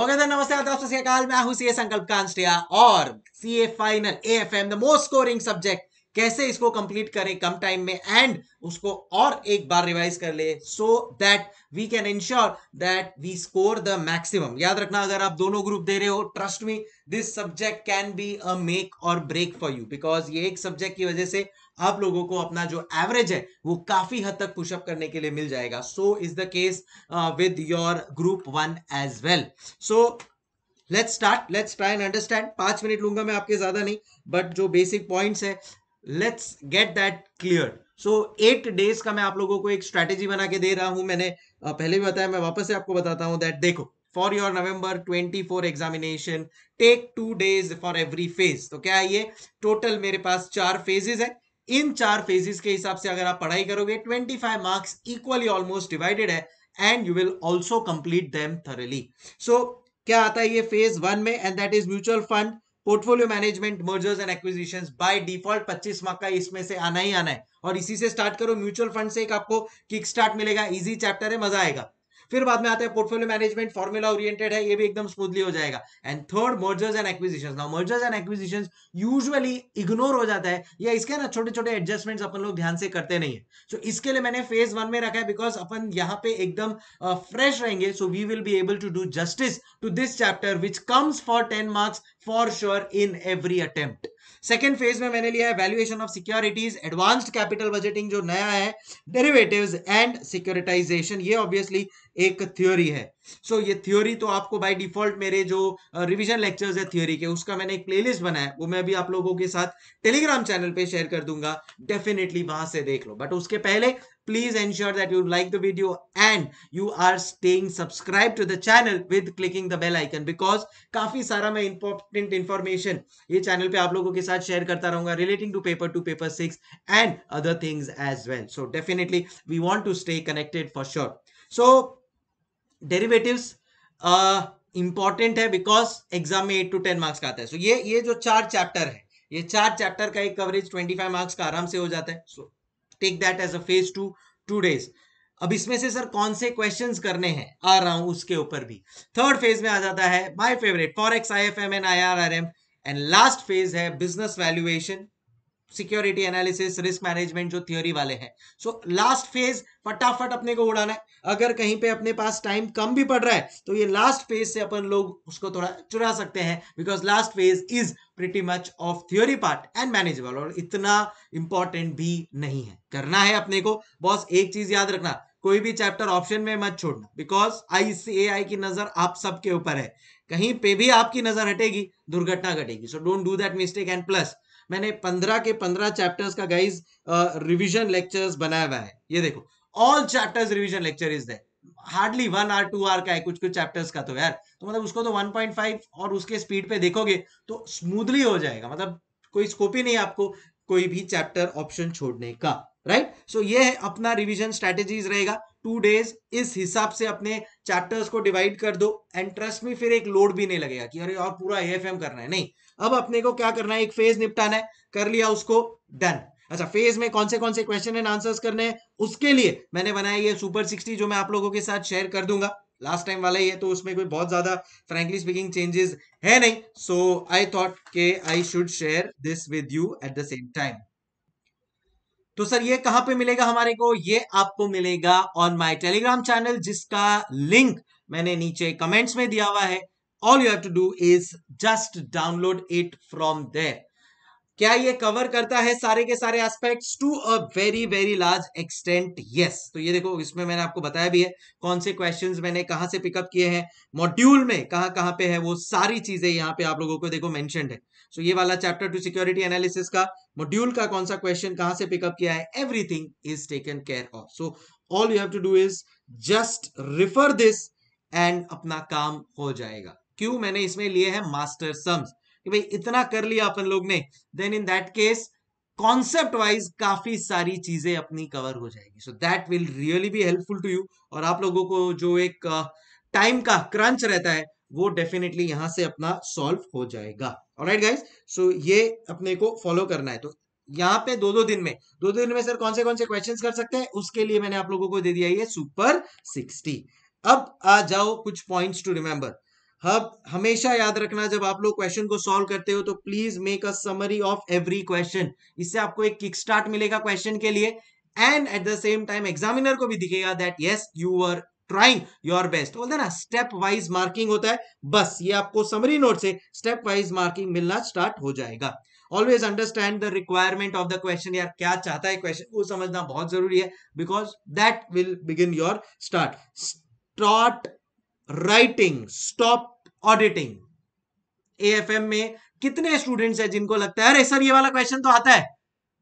Okay sir नमस्ते आदाब मैं हूं सीए संकल्प कांस्टिया और CA final M the most scoring subject कैसे इसको कंप्लीट करें कम टाइम में एंड उसको और एक बार रिवाइज कर ले so that we can ensure that we score the maximum याद रखना अगर आप दोनों ग्रुप दे रहे हो trust me this subject can be a make और ब्रेक फॉर यू बिकॉज ये एक सब्जेक्ट की वजह से आप लोगों को अपना जो एवरेज है वो काफी हद तक पुशअप करने के लिए मिल जाएगा so is the case with your group one as well so let's start let's try and understand पांच मिनट लूंगा मैं आपके ज्यादा नहीं बट जो बेसिक पॉइंट्स है let's get that clear so eight days का मैं आप लोगों को एक स्ट्रैटेजी बना के दे रहा हूं मैंने पहले भी बताया मैं वापस से आपको बताता हूं दैट देखो for your November 24 examination take two days for every phase तो क्या है ये टोटल मेरे पास चार फेजेस है इन चार फेजेस के हिसाब से अगर आप पढ़ाई करोगे 25 मार्क्स इक्वली ऑलमोस्ट डिवाइडेड है and you will also complete them thoroughly so क्या आता है ये फेज वन में and that is mutual fund portfolio management mergers and acquisitions by default 25 mark का इसमें से आना ही आना है और इसी से स्टार्ट करो म्यूचुअल फंड से एक आपको किक स्टार्ट मिलेगा इजी चैप्टर है मजा आएगा फिर बाद में आता है पोर्टफोलियो मैनेजमेंट फॉर्मुला ओरिएंटेड है ये भी एकदम स्मूथली हो जाएगा and third mergers and acquisition now mergers and acquisition usually ignore हो जाता है या इसके ना छोटे छोटे एडजस्टमेंट्स अपन लोग ध्यान से करते नहीं है सो so, इसके लिए मैंने फेज वन में रखा है बिकॉज अपन यहाँ पे एकदम फ्रेश uh, रहेंगे so we will be able to do justice to this chapter which comes for ten marks for sure in every attempt second phase में मैंने लिया है valuation of securities advanced capital budgeting जो नया है derivative and securitisation ये obviously एक theory है सो so, ये थ्योरी तो आपको बाय डिफॉल्ट मेरे जो रिवीजन लेक्चर्स है थ्योरी के उसका मैंने एक प्लेलिस्ट बनाया है वो मैं भी आप लोगों के साथ टेलीग्राम चैनल पे शेयर कर दूंगा डेफिनेटली वहां से देख लो बट उसके पहले please ensure that you like the video and you are staying subscribed to the channel with clicking the bell icon because काफी सारा मैं important information ये channel पे आप लोगों के साथ share करता रहूंगा relating to paper to paper six and other things as well. So definitely we want to stay connected for sure. So derivatives uh, important है because exam में 8 to 10 marks का आता है. So ये ये जो चार chapter है ये चार चैप्टर का एक कवरेज 25 मार्क्स का आराम से हो जाता है so so, take that as a phase two two days अब इसमें से सर कौन से क्वेश्चंस करने हैं आ रहा हूं उसके ऊपर भी थर्ड फेज में आ जाता है my favourite forex IFM and IRRM and last phase है business valuation security analysis risk management जो थियोरी वाले हैं सो लास्ट फेज फटाफट अपने को उड़ाना है अगर कहीं पे अपने पास टाइम कम भी पड़ रहा है तो ये लास्ट फेज से अपन लोग उसको थोड़ा चुरा सकते हैं because last phase is pretty much of theory part and manageable और इतना इंपॉर्टेंट भी नहीं है करना है अपने को बॉस एक चीज याद रखना कोई भी चैप्टर ऑप्शन में मत छोड़ना बिकॉज आईसीएआई की नजर आप सबके ऊपर है कहीं पे भी आपकी नजर हटेगी दुर्घटना घटेगी so don't do that mistake and plus मैंने पंद्रह के पंद्रह चैप्टर्स का गाइज रिविजन लेक्चर्स बनाया हुआ है ये देखो all chapters revision lecture is the hardly one or two hour का है कुछ कुछ चैप्टर्स का तो यार तो मतलब उसको तो 1.5 और उसके स्पीड पे देखोगे तो स्मूथली हो जाएगा मतलब कोई स्कोप ही नहीं आपको कोई भी चैप्टर ऑप्शन छोड़ने का राइट right? सो so ये है अपना रिविजन स्ट्रेटेजीज रहेगा टू डेज इस हिसाब से अपने चैप्टर्स को डिवाइड कर दो एंड ट्रस्ट में फिर एक लोड भी नहीं लगेगा कि अरे और पूरा ए करना है नहीं अब अपने को क्या करना है एक फेज निपटाना है कर लिया उसको डन अच्छा फेज में कौन से कौन से क्वेश्चन एंड आंसर्स करने हैं उसके लिए मैंने बनाया ये सुपर सिक्सटी जो मैं आप लोगों के साथ शेयर कर दूंगा लास्ट टाइम वाला ही है तो उसमें कोई बहुत ज्यादा फ्रेंकली स्पीकिंग चेंजेस है नहीं सो आई थॉट के I should share this with you at the same time तो सर ये कहां पे मिलेगा हमारे को ये आपको मिलेगा ऑन माय टेलीग्राम चैनल जिसका लिंक मैंने नीचे कमेंट्स में दिया हुआ है all you have to do is just download it from there क्या ये कवर करता है सारे के सारे aspects to a very very large extent yes तो ये देखो इसमें मैंने आपको बताया भी है कौन से क्वेश्चंस मैंने कहा से पिकअप किए हैं मॉड्यूल में कहा कहाँ पे है वो सारी चीजें यहाँ पे आप लोगों को देखो मैं है सो so ये वाला चैप्टर टू सिक्योरिटी एनालिसिस का मॉड्यूल का कौन सा क्वेश्चन कहाँ से पिकअप किया है everything is taken care of so all you have to do is just refer this and अपना काम हो जाएगा क्यों मैंने इसमें लिए हैं मास्टर सम्स कि भाई इतना कर लिया अपन लोग ने then in that case concept wise काफी सारी चीजें अपनी कवर हो जाएगी so that will really be helpful to you और आप लोगों को जो एक टाइम uh, का क्रंच रहता है वो डेफिनेटली यहां से अपना सॉल्व हो जाएगा ऑलराइट गाइस सो ये अपने को फॉलो करना है तो यहाँ पे दो दो दिन में दो दो दिन में सर कौन से कौन से क्वेश्चंस कर सकते हैं उसके लिए मैंने आप लोगों को दे दिया ये सुपर सिक्सटी अब आ जाओ कुछ पॉइंट्स टू रिमेंबर हब हमेशा याद रखना जब आप लोग क्वेश्चन को सॉल्व करते हो तो please make a summary of every question इससे आपको एक किक स्टार्ट मिलेगा क्वेश्चन के लिए and at the same time examiner को भी दिखेगा that yes you are trying your best बोलते ना स्टेप वाइज मार्किंग होता है बस ये आपको समरी नोट से स्टेप वाइज मार्किंग मिलना स्टार्ट हो जाएगा always understand the requirement of the question यार क्या चाहता है क्वेश्चन वो समझना बहुत जरूरी है because that will begin your start start writing stop auditing AFM में कितने स्टूडेंट्स हैं जिनको लगता है अरे सर ये वाला क्वेश्चन तो आता है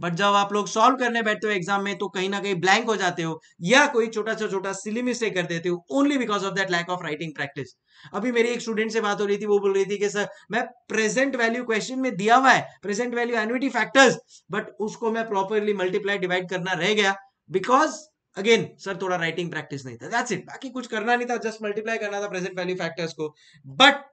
बट जब आप लोग सॉल्व करने बैठते हो एग्जाम में तो कहीं ना कहीं ब्लैंक हो जाते हो या कोई छोटा सा छोटा सिली मिस्टेक कर देते हो only because of that lack of writing practice अभी मेरी एक स्टूडेंट से बात हो रही थी वो बोल रही थी कि सर मैं प्रेजेंट वैल्यू क्वेश्चन में दिया हुआ है present value annuity factors but उसको मैं प्रॉपरली मल्टीप्लाई डिवाइड करना रह गया बिकॉज अगेन सर थोड़ा राइटिंग प्रैक्टिस नहीं था दैट्स इट बाकी कुछ करना नहीं था जस्ट मल्टीप्लाई करना था प्रेजेंट वैल्यू फैक्टर्स को बट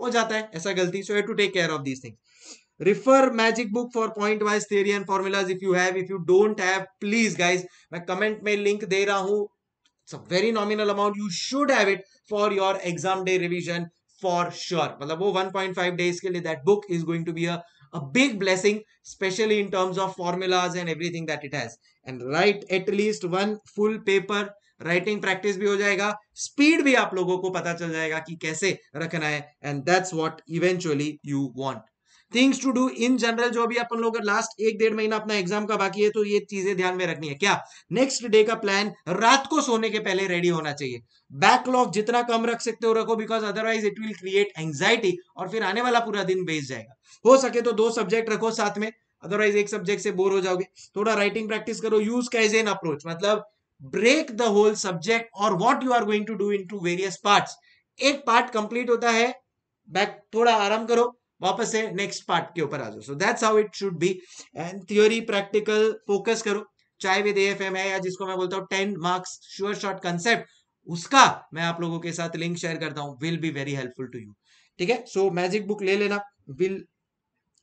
हो जाता है ऐसा गलती so have to take care of these things refer magic book for point wise theory and formulas if you have if you don't have please guys मैं comment में link दे रहा हूं it's a very nominal amount you should have it for your exam day revision for sure मतलब वो 1.5 days के लिए that book is going to be a a big blessing, especially in terms of formulas and everything that it has. And write at least one full paper. writing practice. भी हो जाएगा speed भी आप लोगों को पता चल जाएगा कि कैसे रखना है and that's what eventually you want. Things to do in general जो भी अपन लोग लास्ट एक डेढ़ महीना अपना एग्जाम का बाकी है तो ये चीजें ध्यान में रखनी है क्या नेक्स्ट डे का प्लान रात को सोने के पहले रेडी होना चाहिए बैकलॉग जितना कम रख सकते हो रखो because otherwise it will create anxiety और फिर आने वाला पूरा दिन बेच जाएगा हो सके तो दो सब्जेक्ट रखो साथ में अदरवाइज एक सब्जेक्ट से बोर हो जाओगे थोड़ा राइटिंग प्रैक्टिस करो यूज कैज एन अप्रोच मतलब ब्रेक द होल सब्जेक्ट और what you are going to do into various part एक पार्ट कंप्लीट होता है बैक थोड़ा आराम करो वापस से नेक्स्ट पार्ट के ऊपर आ जाओ so that's how it should be and theory practical focus करो चाहे विद एफ एम है या जिसको मैं बोलता हूँ ten marks sure short concept उसका मैं आप लोगों के साथ लिंक शेयर करता हूँ will be very helpful to you ठीक है सो मैजिक बुक ले लेना विल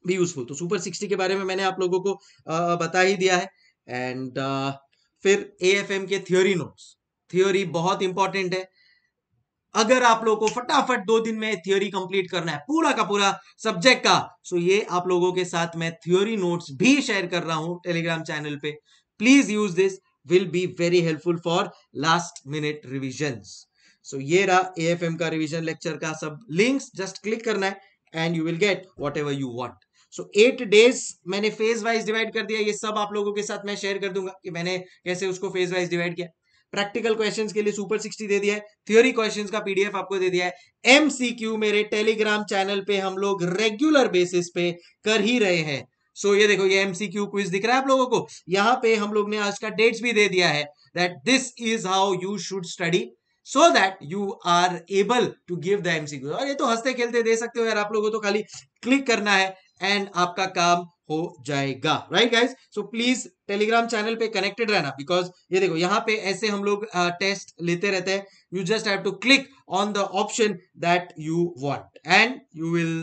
भी यूजफुल तो सुपर सिक्सटी के बारे में मैंने आप लोगों को आ, बता ही दिया है एंड फिर ए एफ एम के थ्योरी नोट्स थ्योरी बहुत इंपॉर्टेंट है अगर आप लोगों को फटाफट दो दिन में थ्योरी कंप्लीट करना है पूरा का पूरा सब्जेक्ट का सो ये आप लोगों के साथ मैं थ्योरी नोट्स भी शेयर कर रहा हूं टेलीग्राम चैनल पे please use this will be very helpful for last minute revision so ये रहा ए एफ एम का रिविजन लेक्चर का सब लिंक्स जस्ट क्लिक करना है and you will get whatever you want so eight days मैंने phase wise divide कर दिया ये सब आप लोगों के साथ मैं शेयर कर दूंगा कि मैंने कैसे उसको फेज वाइज डिवाइड किया प्रैक्टिकल क्वेश्चंस के लिए सुपर सिक्सटी दे दिया है थ्योरी क्वेश्चंस का पीडीएफ आपको दे दिया है एमसीक्यू मेरे टेलीग्राम चैनल पे हम लोग रेगुलर बेसिस पे कर ही रहे हैं सो so, ये देखो ये एमसीक्यू क्विज दिख रहा है आप लोगों को यहाँ पे हम लोग ने आज का डेट्स भी दे दिया है that this is how you should study so that you are able to give the MCQ और ये तो हंसते खेलते दे सकते हो यार आप लोगों को तो खाली क्लिक करना है एंड आपका काम हो जाएगा right guys so please Telegram channel पे कनेक्टेड रहना बिकॉज ये देखो यहाँ पे ऐसे हम लोग टेस्ट uh, लेते रहते हैं you just have to click on the option that you want and you will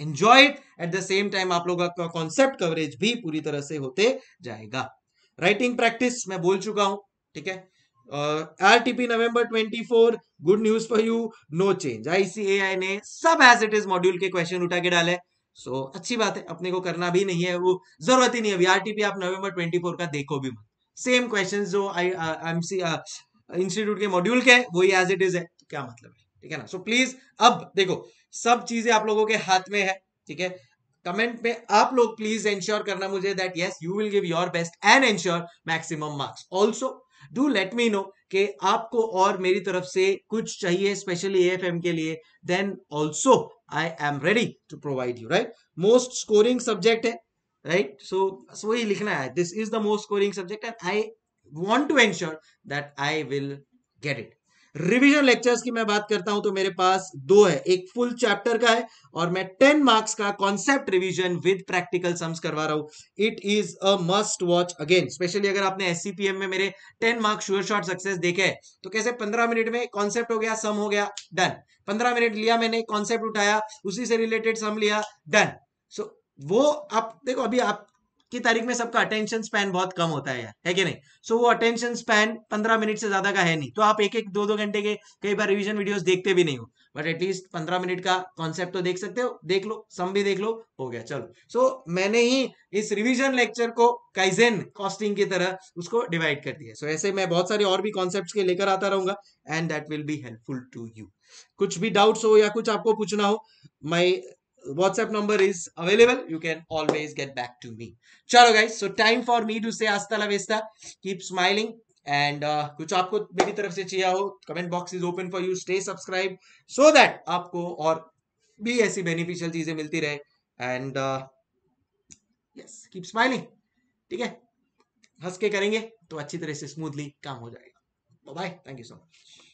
enjoy it at the same time आप लोगों का कॉन्सेप्ट कवरेज भी पूरी तरह से होते जाएगा राइटिंग प्रैक्टिस मैं बोल चुका हूं ठीक है R T P November four good news for you no change ICAI ने सब एज इट इज मॉड्यूल के क्वेश्चन उठा के डाले सो so, अच्छी बात है अपने को करना भी नहीं है वो जरूरत ही नहीं है वीआरटीपी आप नवंबर 24 का देखो भी मत सेम क्वेश्चंस जो आई एमसी इंस्टीट्यूट के मॉड्यूल के वही एज इट इज है तो क्या मतलब है ठीक है ना सो so, प्लीज अब देखो सब चीजें आप लोगों के हाथ में है ठीक है कमेंट में आप लोग प्लीज एंश्योर करना मुझे that yes you will give your best and ensure maximum marks also do let me know कि आपको और मेरी तरफ से कुछ चाहिए स्पेशली एफ के लिए then also I am ready to provide you, right? Most scoring subject, eh, right? So, so this is the most scoring subject and I want to ensure that I will get it. Revision lectures की मैं बात करता हूं तो मेरे पास दो है एक फुल चैप्टर का है और मैं टेन मार्क्स का concept revision with practical sums करवा रहा हूं it is a must watch again specially अगर आपने एस में मेरे ten marks sure short success देखे है तो कैसे पंद्रह मिनट में कॉन्सेप्ट हो गया सम हो गया डन पंद्रह मिनट लिया मैंने कॉन्सेप्ट उठाया उसी से रिलेटेड सम लिया डन सो so, वो आप देखो अभी आप की तारीख में सबका अटेंशन स्पैन बहुत कम होता है यार है कि नहीं सो so, वो अटेंशन स्पैन पंद्रह मिनट से ज्यादा का है नहीं तो आप एक एक दो दो घंटे के कई बार रिविजन वीडियो देखते भी नहीं हो बट एटलीस्ट पंद्रह मिनट का कॉन्सेप्ट तो देख सकते हो देख लो सम भी देख लो हो गया चलो सो so, मैंने ही इस रिविजन लेक्चर को काइजेन कॉस्टिंग की तरह उसको डिवाइड कर दिया सो so, ऐसे मैं बहुत सारे और भी कॉन्सेप्ट के लेकर आता रहूंगा and that will be helpful to you कुछ भी डाउट्स हो या कुछ आपको पूछना हो my WhatsApp number is available. You can always get back to me. चलो guys, so time for me to say hasta la vista. Keep smiling. And uh, कुछ आपको मेरी तरफ से चाहिए हो comment box is open for you stay subscribe so that आपको और भी ऐसी बेनिफिशियल चीजें मिलती रहे एंड यस कीप स्माइलिंग ठीक है हंस के करेंगे तो अच्छी तरह से स्मूथली काम हो जाएगा bye thank you so much